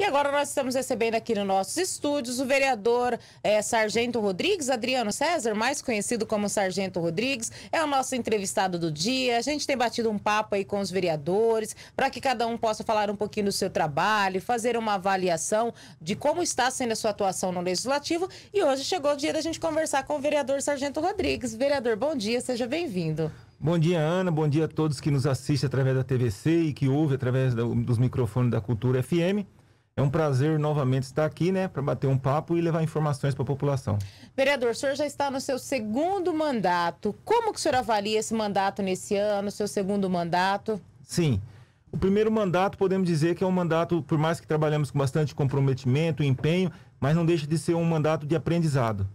E agora nós estamos recebendo aqui nos nossos estúdios o vereador é, Sargento Rodrigues, Adriano César, mais conhecido como Sargento Rodrigues, é o nosso entrevistado do dia. A gente tem batido um papo aí com os vereadores, para que cada um possa falar um pouquinho do seu trabalho, fazer uma avaliação de como está sendo a sua atuação no Legislativo. E hoje chegou o dia da gente conversar com o vereador Sargento Rodrigues. Vereador, bom dia, seja bem-vindo. Bom dia, Ana. Bom dia a todos que nos assistem através da TVC e que ouvem através dos microfones da Cultura FM. É um prazer novamente estar aqui, né, para bater um papo e levar informações para a população. Vereador, o senhor já está no seu segundo mandato. Como que o senhor avalia esse mandato nesse ano, seu segundo mandato? Sim. O primeiro mandato, podemos dizer que é um mandato, por mais que trabalhamos com bastante comprometimento, empenho, mas não deixa de ser um mandato de aprendizado.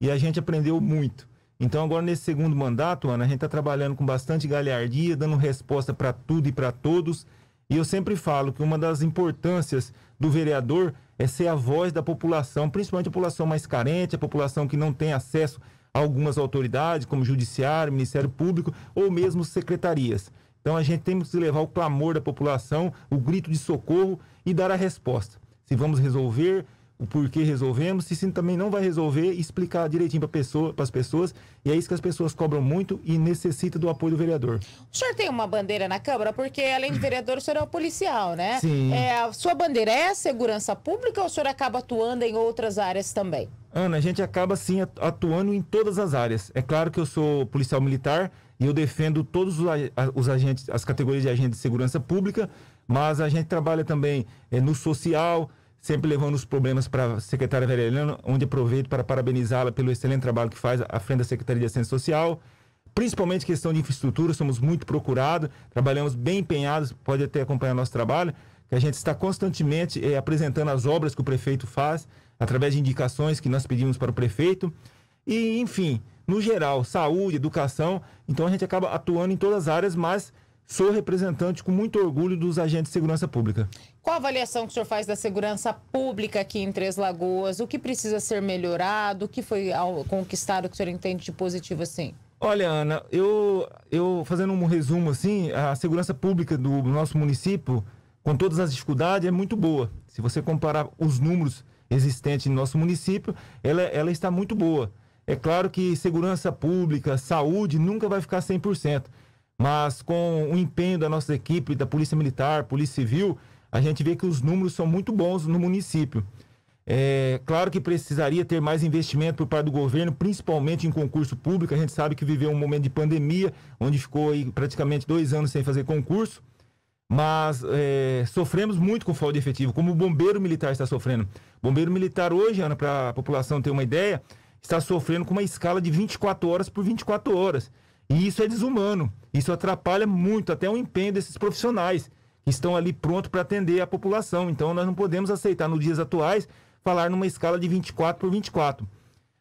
E a gente aprendeu muito. Então, agora nesse segundo mandato, Ana, a gente está trabalhando com bastante galhardia, dando resposta para tudo e para todos e eu sempre falo que uma das importâncias do vereador é ser a voz da população, principalmente a população mais carente, a população que não tem acesso a algumas autoridades, como Judiciário, Ministério Público ou mesmo secretarias. Então a gente tem que levar o clamor da população, o grito de socorro e dar a resposta. Se vamos resolver, o porquê resolvemos, se sim, também não vai resolver, explicar direitinho para pessoa, as pessoas. E é isso que as pessoas cobram muito e necessita do apoio do vereador. O senhor tem uma bandeira na Câmara, porque além de vereador, o senhor é um policial, né? Sim. É, a sua bandeira é a segurança pública ou o senhor acaba atuando em outras áreas também? Ana, a gente acaba sim atuando em todas as áreas. É claro que eu sou policial militar e eu defendo todos os agentes, as categorias de agentes de segurança pública, mas a gente trabalha também é, no social sempre levando os problemas para a secretária Vera Helena, onde aproveito para parabenizá-la pelo excelente trabalho que faz à frente da Secretaria de Assistência Social. Principalmente questão de infraestrutura, somos muito procurados, trabalhamos bem empenhados, pode até acompanhar nosso trabalho, que a gente está constantemente eh, apresentando as obras que o prefeito faz, através de indicações que nós pedimos para o prefeito. E, enfim, no geral, saúde, educação, então a gente acaba atuando em todas as áreas, mas sou representante com muito orgulho dos agentes de segurança pública. Qual a avaliação que o senhor faz da segurança pública aqui em Três Lagoas? O que precisa ser melhorado? O que foi conquistado que o senhor entende de positivo assim? Olha, Ana, eu, eu fazendo um resumo assim, a segurança pública do nosso município, com todas as dificuldades, é muito boa. Se você comparar os números existentes no nosso município, ela, ela está muito boa. É claro que segurança pública, saúde, nunca vai ficar 100%. Mas com o empenho da nossa equipe, da Polícia Militar, Polícia Civil, a gente vê que os números são muito bons no município. É, claro que precisaria ter mais investimento por parte do governo, principalmente em concurso público. A gente sabe que viveu um momento de pandemia, onde ficou aí praticamente dois anos sem fazer concurso, mas é, sofremos muito com falta de efetivo, como o bombeiro militar está sofrendo. bombeiro militar hoje, Ana, para a população ter uma ideia, está sofrendo com uma escala de 24 horas por 24 horas. E isso é desumano, isso atrapalha muito até o empenho desses profissionais que estão ali prontos para atender a população. Então, nós não podemos aceitar, nos dias atuais, falar numa escala de 24 por 24.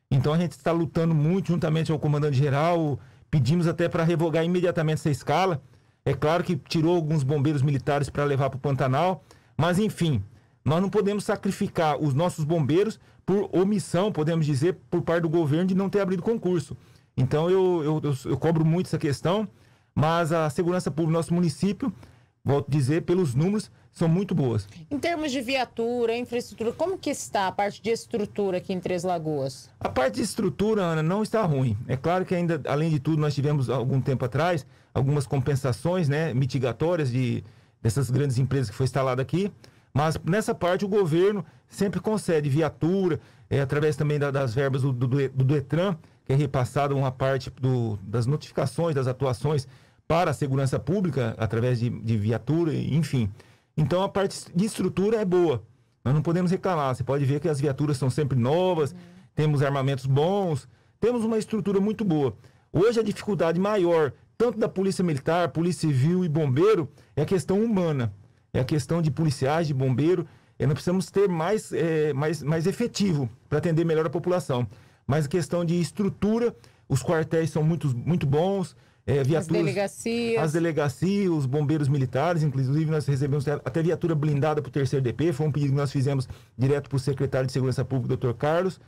Então, a gente está lutando muito juntamente ao comandante-geral, pedimos até para revogar imediatamente essa escala. É claro que tirou alguns bombeiros militares para levar para o Pantanal, mas enfim, nós não podemos sacrificar os nossos bombeiros por omissão, podemos dizer, por parte do governo de não ter abrido concurso. Então eu, eu, eu, eu cobro muito essa questão, mas a segurança pública do nosso município volto a dizer, pelos números, são muito boas. Em termos de viatura, infraestrutura, como que está a parte de estrutura aqui em Três Lagoas? A parte de estrutura, Ana, não está ruim. É claro que ainda, além de tudo, nós tivemos algum tempo atrás algumas compensações, né, mitigatórias de dessas grandes empresas que foi instalada aqui. Mas nessa parte o governo sempre concede viatura, é, através também da, das verbas do, do, do Detran, que é repassada uma parte do, das notificações, das atuações para a segurança pública, através de, de viatura, enfim. Então a parte de estrutura é boa. Nós não podemos reclamar. Você pode ver que as viaturas são sempre novas, uhum. temos armamentos bons, temos uma estrutura muito boa. Hoje a dificuldade maior, tanto da polícia militar, polícia civil e bombeiro, é a questão humana. É a questão de policiais, de bombeiro. E nós precisamos ter mais, é, mais, mais efetivo para atender melhor a população. Mas a questão de estrutura, os quartéis são muito, muito bons, é, viaturas. As delegacias. As delegacias, os bombeiros militares, inclusive nós recebemos até viatura blindada para o terceiro DP, foi um pedido que nós fizemos direto para o secretário de Segurança Pública, doutor Carlos.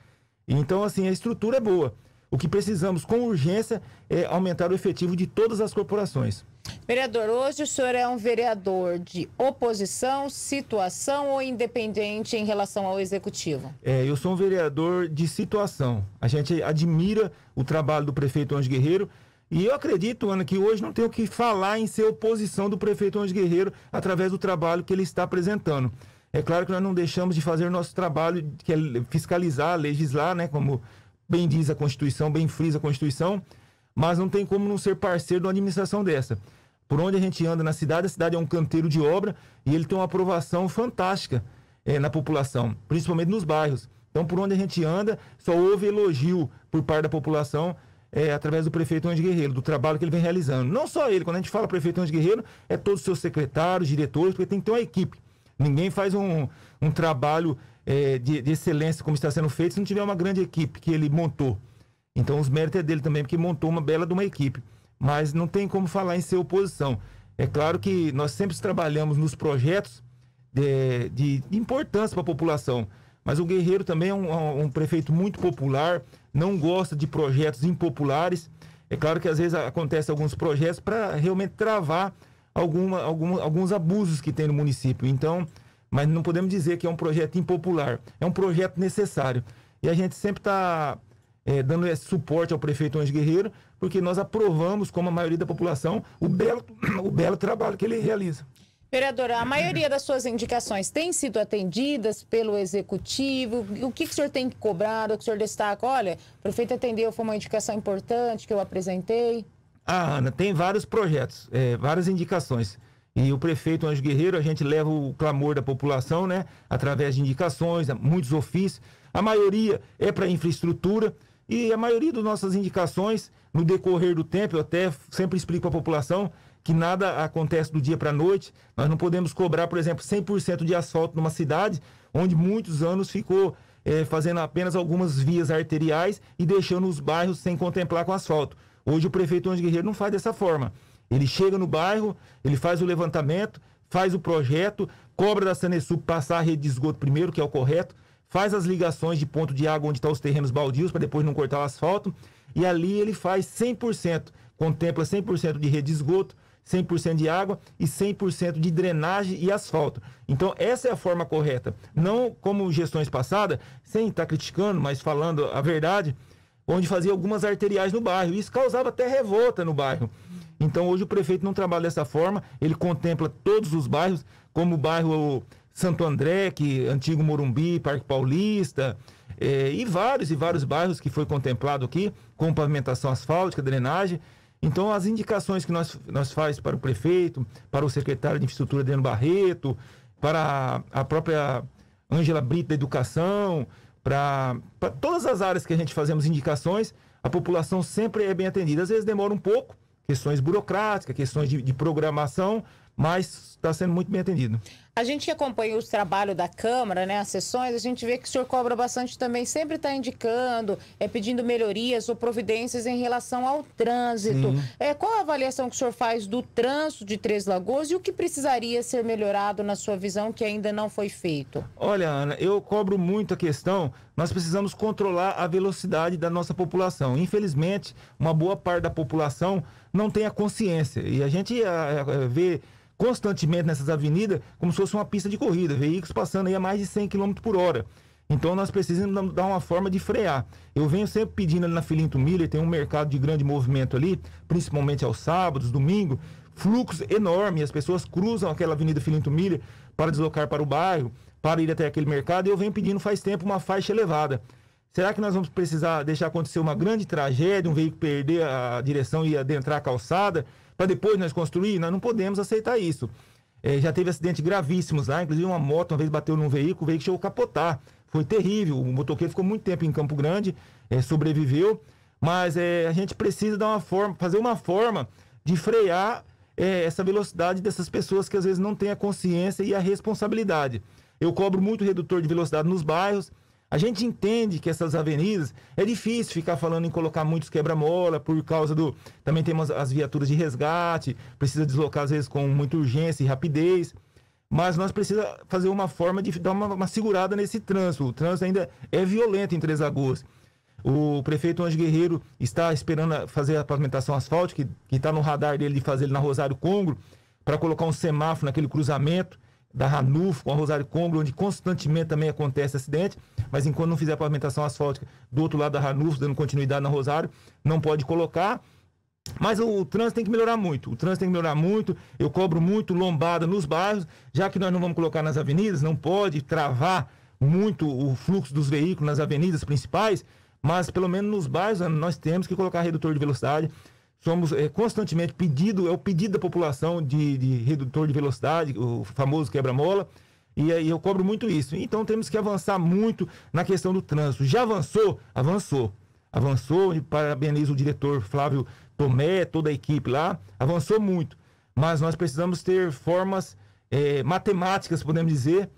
Então, assim, a estrutura é boa. O que precisamos com urgência é aumentar o efetivo de todas as corporações. Vereador, hoje o senhor é um vereador de oposição, situação ou independente em relação ao executivo? É, eu sou um vereador de situação. A gente admira o trabalho do prefeito Anjo Guerreiro, e eu acredito, Ana, que hoje não tem o que falar em ser oposição do prefeito Anjo Guerreiro através do trabalho que ele está apresentando. É claro que nós não deixamos de fazer o nosso trabalho, que é fiscalizar, legislar, né? Como bem diz a Constituição, bem frisa a Constituição, mas não tem como não ser parceiro de uma administração dessa. Por onde a gente anda na cidade, a cidade é um canteiro de obra e ele tem uma aprovação fantástica é, na população, principalmente nos bairros. Então, por onde a gente anda, só houve elogio por parte da população é, através do prefeito Anjo Guerreiro, do trabalho que ele vem realizando. Não só ele, quando a gente fala prefeito Anjo Guerreiro, é todos os seus secretários, diretores, porque tem que ter uma equipe. Ninguém faz um, um trabalho é, de, de, excelência como está sendo feito se não tiver uma grande equipe que ele montou. Então os méritos é dele também, porque montou uma bela de uma equipe. Mas não tem como falar em ser oposição. É claro que nós sempre trabalhamos nos projetos é, de, de importância para a população. Mas o Guerreiro também é um, é um prefeito muito popular, não gosta de projetos impopulares. É claro que às vezes acontece alguns projetos para realmente travar alguma, alguns abusos que tem no município. Então, mas não podemos dizer que é um projeto impopular, é um projeto necessário. E a gente sempre está é, eh, dando esse suporte ao prefeito Anjo Guerreiro, porque nós aprovamos, como a maioria da população, o belo, o belo trabalho que ele realiza. Vereadora, a maioria das suas indicações tem sido atendidas pelo Executivo? O que, que o senhor tem que cobrar? O que o senhor destaca? Olha, o prefeito atendeu, foi uma indicação importante que eu apresentei. Ah, Ana, tem vários projetos, é, várias indicações. E o prefeito Anjo Guerreiro, a gente leva o clamor da população, né? Através de indicações, muitos ofícios. A maioria é para infraestrutura e a maioria das nossas indicações, no decorrer do tempo, eu até sempre explico à população, que nada acontece do dia para a noite. Nós não podemos cobrar, por exemplo, 100% de asfalto numa cidade onde muitos anos ficou é, fazendo apenas algumas vias arteriais e deixando os bairros sem contemplar com asfalto. Hoje o prefeito Anjo Guerreiro não faz dessa forma. Ele chega no bairro, ele faz o levantamento, faz o projeto, cobra da Sanesup passar a rede de esgoto primeiro, que é o correto, faz as ligações de ponto de água onde estão tá os terrenos baldios para depois não cortar o asfalto, e ali ele faz 100%, contempla 100% de rede de esgoto, 100% de água e 100% de drenagem e asfalto. Então, essa é a forma correta. Não como gestões passadas, sem estar tá criticando, mas falando a verdade, onde fazia algumas arteriais no bairro. Isso causava até revolta no bairro. Então, hoje o prefeito não trabalha dessa forma, ele contempla todos os bairros, como o bairro Santo André, que é antigo Morumbi, Parque Paulista, eh, e vários e vários bairros que foi contemplado aqui, com pavimentação asfáltica, drenagem. Então, as indicações que nós, nós faz para o prefeito, para o secretário de infraestrutura, Adriano Barreto, para a própria Ângela Brito da Educação, para todas as áreas que a gente fazemos indicações, a população sempre é bem atendida. Às vezes demora um pouco, questões burocráticas, questões de, de programação, mas está sendo muito bem atendido. A gente acompanha os trabalhos da Câmara, né, as sessões, a gente vê que o senhor cobra bastante também, sempre está indicando, é, pedindo melhorias ou providências em relação ao trânsito. É, qual a avaliação que o senhor faz do trânsito de Três Lagoas e o que precisaria ser melhorado na sua visão que ainda não foi feito? Olha, Ana, eu cobro muito a questão, nós precisamos controlar a velocidade da nossa população. Infelizmente, uma boa parte da população não tem a consciência e a gente a, eh, a, eh, vê constantemente nessas avenidas como se fosse uma pista de corrida, veículos passando aí a mais de 100 km por hora. Então nós precisamos dar uma forma de frear. Eu venho sempre pedindo ali na Filinto Miller, tem um mercado de grande movimento ali, principalmente aos sábados, domingo, fluxo enorme, as pessoas cruzam aquela Avenida Filinto Miller para deslocar para o bairro, para ir até aquele mercado, e eu venho pedindo faz tempo uma faixa elevada. Será que nós vamos precisar deixar acontecer uma grande tragédia, um veículo perder a direção e adentrar a calçada? para depois nós construir, nós não podemos aceitar isso. É, já teve acidentes gravíssimos lá, inclusive uma moto uma vez bateu num veículo, o veículo chegou a capotar. Foi terrível, o motoqueiro ficou muito tempo em Campo Grande, é, sobreviveu, mas é, a gente precisa dar uma forma, fazer uma forma de frear é, essa velocidade dessas pessoas que às vezes não têm a consciência e a responsabilidade. Eu cobro muito redutor de velocidade nos bairros, a gente entende que essas avenidas é difícil ficar falando em colocar muitos quebra-mola por causa do. Também temos as viaturas de resgate, precisa deslocar às vezes com muita urgência e rapidez. Mas nós precisamos fazer uma forma de dar uma, uma segurada nesse trânsito. O trânsito ainda é violento em Três Lagoas. O prefeito Anjo Guerreiro está esperando fazer a pavimentação asfáltica, que está no radar dele de fazer ele na Rosário Congro, para colocar um semáforo naquele cruzamento da Ranulfo, com a Rosário Congro, onde constantemente também acontece acidente, mas enquanto não fizer a pavimentação asfáltica do outro lado da Ranulfo, dando continuidade na Rosário, não pode colocar. Mas o, o, trânsito tem que melhorar muito. O trânsito tem que melhorar muito. Eu cobro muito lombada nos bairros, já que nós não vamos colocar nas avenidas, não pode travar muito o fluxo dos veículos nas avenidas principais, mas pelo menos nos bairros nós temos que colocar redutor de velocidade, somos é, constantemente pedido, é o pedido da população de, de redutor de velocidade, o famoso quebra-mola, e, aí eu cobro muito isso. Então temos que avançar muito na questão do trânsito. Já avançou? Avançou. Avançou, e parabenizo o diretor Flávio Tomé, toda a equipe lá, avançou muito. Mas nós precisamos ter formas é, matemáticas, podemos dizer,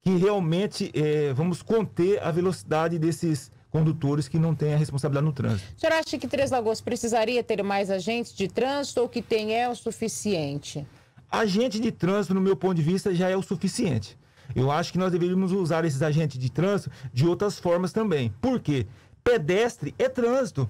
que realmente é, vamos conter a velocidade desses condutores que não têm a responsabilidade no trânsito. O senhor acha que Três Lagoas precisaria ter mais agentes de trânsito ou que tem é o suficiente? Agente de trânsito, no meu ponto de vista, já é o suficiente. Eu acho que nós deveríamos usar esses agentes de trânsito de outras formas também. Por quê? Pedestre é trânsito.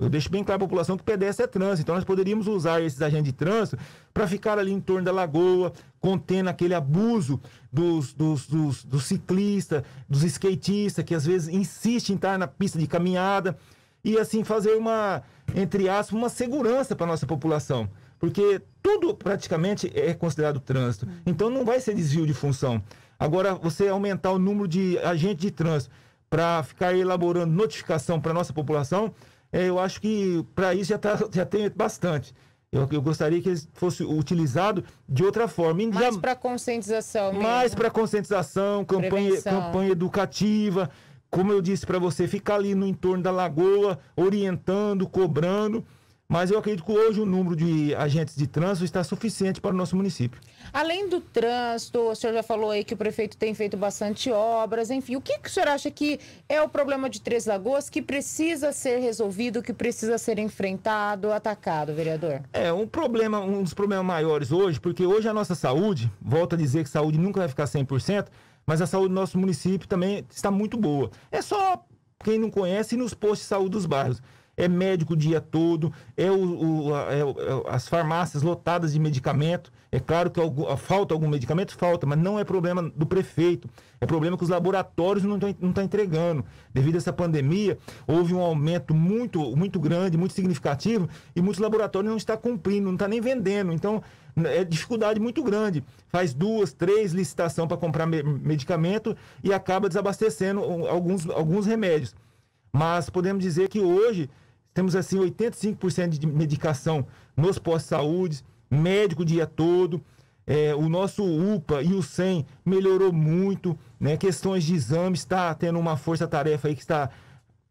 Eu deixo bem claro à população que pedestre é trânsito. Então nós poderíamos usar esses agentes de trânsito para ficar ali em torno da lagoa, contendo aquele abuso dos, dos, dos, dos ciclistas, dos skatistas, que às vezes insistem em estar na pista de caminhada. E assim fazer uma, entre aspas, uma segurança para nossa população. Porque tudo praticamente é considerado trânsito. Hum. Então não vai ser desvio de função. Agora, você aumentar o número de agentes de trânsito para ficar elaborando notificação para nossa população, é, eu acho que para isso já, tá, já tem bastante. Eu, eu, gostaria que ele fosse utilizado de outra forma. Já, mais para conscientização. Mais para conscientização, campanha, campanha educativa. Como eu disse para você, ficar ali no entorno da lagoa, orientando, cobrando mas eu acredito que hoje o número de agentes de trânsito está suficiente para o nosso município. Além do trânsito, o senhor já falou aí que o prefeito tem feito bastante obras, enfim, o que, que o senhor acha que é o problema de Três Lagoas que precisa ser resolvido, que precisa ser enfrentado, atacado, vereador? É, um problema, um dos problemas maiores hoje, porque hoje a nossa saúde, volta a dizer que saúde nunca vai ficar 100%, mas a saúde do nosso município também está muito boa. É só quem não conhece nos postos de saúde dos bairros é médico o dia todo, é, o, o, a, é, é as farmácias lotadas de medicamento. É claro que algum, falta algum medicamento, falta, mas não é problema do prefeito. É problema que os laboratórios não estão não tá entregando. Devido a essa pandemia, houve um aumento muito, muito grande, muito significativo, e muitos laboratórios não estão cumprindo, não estão nem vendendo. Então, é dificuldade muito grande. Faz duas, três licitações para comprar medicamento e acaba desabastecendo alguns, alguns remédios. Mas podemos dizer que hoje temos assim 85% de medicação nos postos de saúde, médico o dia todo. É, o nosso UPA e o SEM melhorou muito, né? Questões de exames, está tendo uma força-tarefa aí que está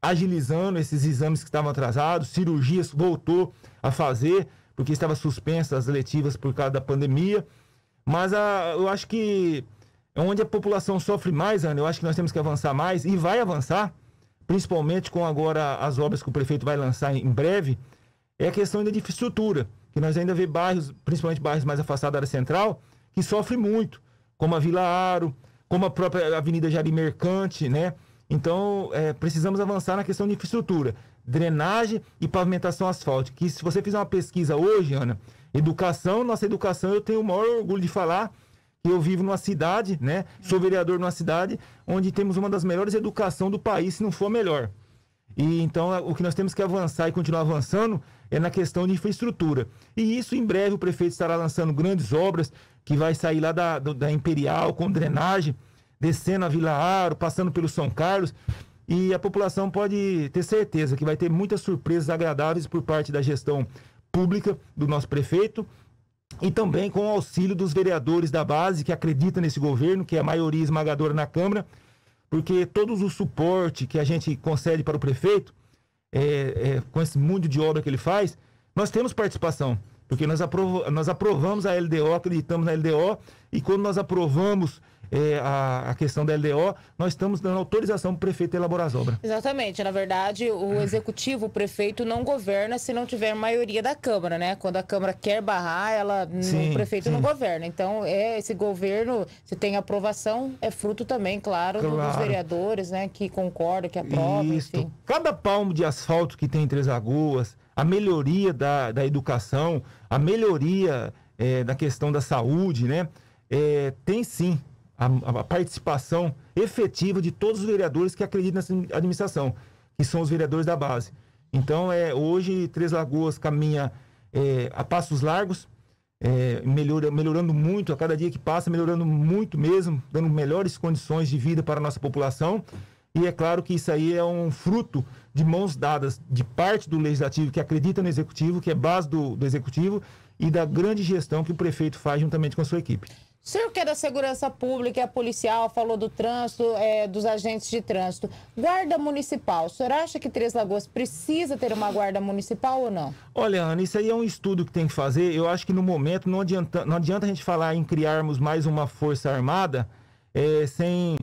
agilizando esses exames que estavam atrasados, cirurgias voltou a fazer, porque estava suspensa as letivas por causa da pandemia. Mas a, ah, eu acho que é onde a população sofre mais, Ana, eu acho que nós temos que avançar mais e vai avançar principalmente com agora as obras que o prefeito vai lançar em breve, é a questão ainda de infraestrutura, que nós ainda vê bairros, principalmente bairros mais afastados da área central, que sofrem muito, como a Vila Aro, como a própria Avenida Jari Mercante, né? Então, é, precisamos avançar na questão de infraestrutura, drenagem e pavimentação asfáltica. Que se você fizer uma pesquisa hoje, Ana, educação, nossa educação, eu tenho o maior orgulho de falar, eu vivo numa cidade, né? Sou vereador numa cidade onde temos uma das melhores educação do país, se não for melhor. E então o que nós temos que avançar e continuar avançando é na questão de infraestrutura. E isso em breve o prefeito estará lançando grandes obras que vai sair lá da, da Imperial com drenagem, descendo a Vila Aro, passando pelo São Carlos. E a população pode ter certeza que vai ter muitas surpresas agradáveis por parte da gestão pública do nosso prefeito e também com o auxílio dos vereadores da base que acredita nesse governo, que é a maioria esmagadora na Câmara, porque todos o suporte que a gente concede para o prefeito, é, é, com esse mundo de obra que ele faz, nós temos participação, porque nós, aprov nós aprovamos a LDO, acreditamos na LDO, e quando nós aprovamos é, a, a, questão da LDO, nós estamos dando autorização para o prefeito elaborar as obras. Exatamente. Na verdade, o uhum. executivo, o prefeito, não governa se não tiver maioria da Câmara, né? Quando a Câmara quer barrar, ela, sim, o prefeito sim. não governa. Então, é esse governo, se tem aprovação, é fruto também, claro, claro. dos vereadores, né? Que concordam, que aprovam, Isso. enfim. Cada palmo de asfalto que tem em Três Lagoas, a melhoria da, da educação, a melhoria é, da questão da saúde, né? É, tem sim a, a participação efetiva de todos os vereadores que acreditam nessa administração, que são os vereadores da base. Então, é, hoje, Três Lagoas caminha é, a passos largos, é, melhora, melhorando muito, a cada dia que passa, melhorando muito mesmo, dando melhores condições de vida para a nossa população. E é claro que isso aí é um fruto de mãos dadas de parte do legislativo que acredita no executivo, que é base do, do executivo, e da grande gestão que o prefeito faz juntamente com a sua equipe. O senhor que é da segurança pública, é policial, falou do trânsito, é, dos agentes de trânsito. Guarda municipal, o senhor acha que Três Lagoas precisa ter uma guarda municipal ou não? Olha, Ana, isso aí é um estudo que tem que fazer. Eu acho que no momento não adianta, não adianta a gente falar em criarmos mais uma força armada é, sem.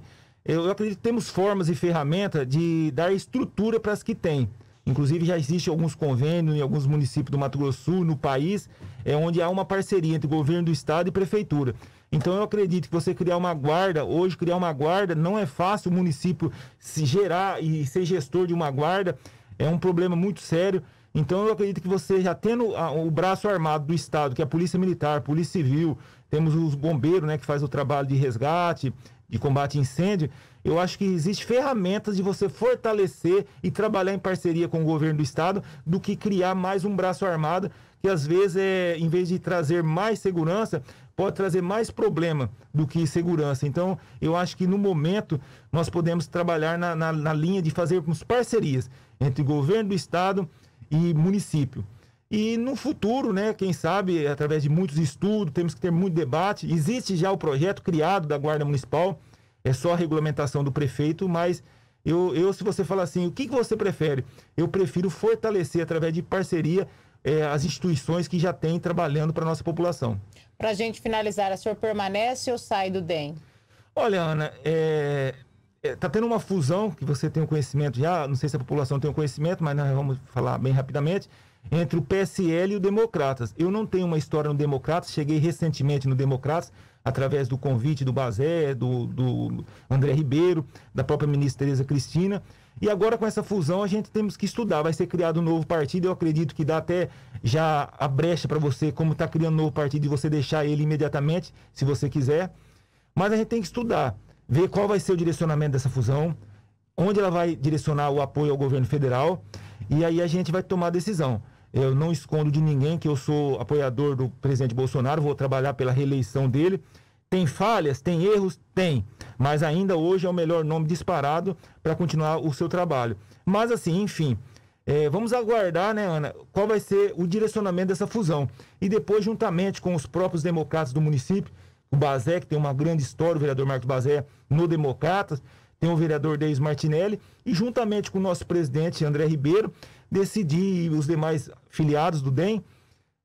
Eu acredito que temos formas e ferramentas de dar estrutura para as que têm. Inclusive já existe alguns convênios em alguns municípios do Mato Grosso Sul, no país, é onde há uma parceria entre o governo do estado e prefeitura. Então eu acredito que você criar uma guarda, hoje criar uma guarda, não é fácil o município se gerar e ser gestor de uma guarda, é um problema muito sério. Então eu acredito que você já tendo a, o braço armado do Estado, que é a Polícia Militar, Polícia Civil, temos os bombeiros, né, que faz o trabalho de resgate, de combate a incêndio, eu acho que existe ferramentas de você fortalecer e trabalhar em parceria com o governo do estado do que criar mais um braço armado que às vezes é, em vez de trazer mais segurança, pode trazer mais problema do que segurança. Então, eu acho que no momento nós podemos trabalhar na, na, na linha de fazermos parcerias entre governo do estado e município. E no futuro, né, quem sabe, através de muitos estudos, temos que ter muito debate. Existe já o projeto criado da Guarda Municipal, é só a regulamentação do prefeito, mas eu, eu se você falar assim, o que, que você prefere? Eu prefiro fortalecer através de parceria é, as instituições que já têm trabalhando para a nossa população. Para a gente finalizar, a senhor permanece ou sai do DEM? Olha, Ana, é, Está é, tendo uma fusão, que você tem o um conhecimento já, não sei se a população tem o um conhecimento, mas nós vamos falar bem rapidamente, entre o PSL e o Democratas. Eu não tenho uma história no Democratas, cheguei recentemente no Democratas, através do convite do Bazé, do, do André Ribeiro, da própria ministra Tereza Cristina, e agora com essa fusão a gente temos que estudar. Vai ser criado um novo partido. Eu acredito que dá até já a brecha para você, como está criando um novo partido, e você deixar ele imediatamente, se você quiser. Mas a gente tem que estudar, ver qual vai ser o direcionamento dessa fusão, onde ela vai direcionar o apoio ao governo federal, e aí a gente vai tomar a decisão. Eu não escondo de ninguém que eu sou apoiador do presidente Bolsonaro, vou trabalhar pela reeleição dele tem falhas, tem erros? Tem. Mas ainda hoje é o melhor nome disparado para continuar o seu trabalho. Mas assim, enfim. É, vamos aguardar, né, Ana, qual vai ser o direcionamento dessa fusão. E depois, juntamente com os próprios democratas do município, o Bazé, que tem uma grande história, o vereador Marcos Bazé no Democratas, tem o vereador Deis Martinelli, e juntamente com o nosso presidente André Ribeiro, decidir os demais filiados do DEM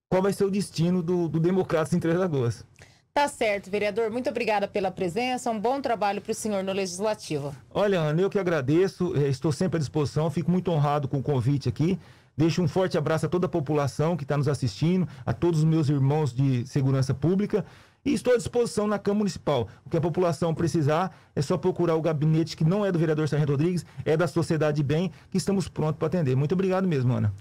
qual vai ser o destino do, do Democratas em Três Lagoas. Tá certo, vereador. Muito obrigada pela presença. Um bom trabalho para o senhor no Legislativo. Olha, Ana, eu que agradeço. É, estou sempre à disposição. Fico muito honrado com o convite aqui. Deixo um forte abraço a toda a população que está nos assistindo, a todos os meus irmãos de segurança pública. E estou à disposição na Câmara Municipal. O que a população precisar é só procurar o gabinete que não é do vereador Sargento Rodrigues, é da Sociedade Bem, que estamos prontos para atender. Muito obrigado mesmo, Ana.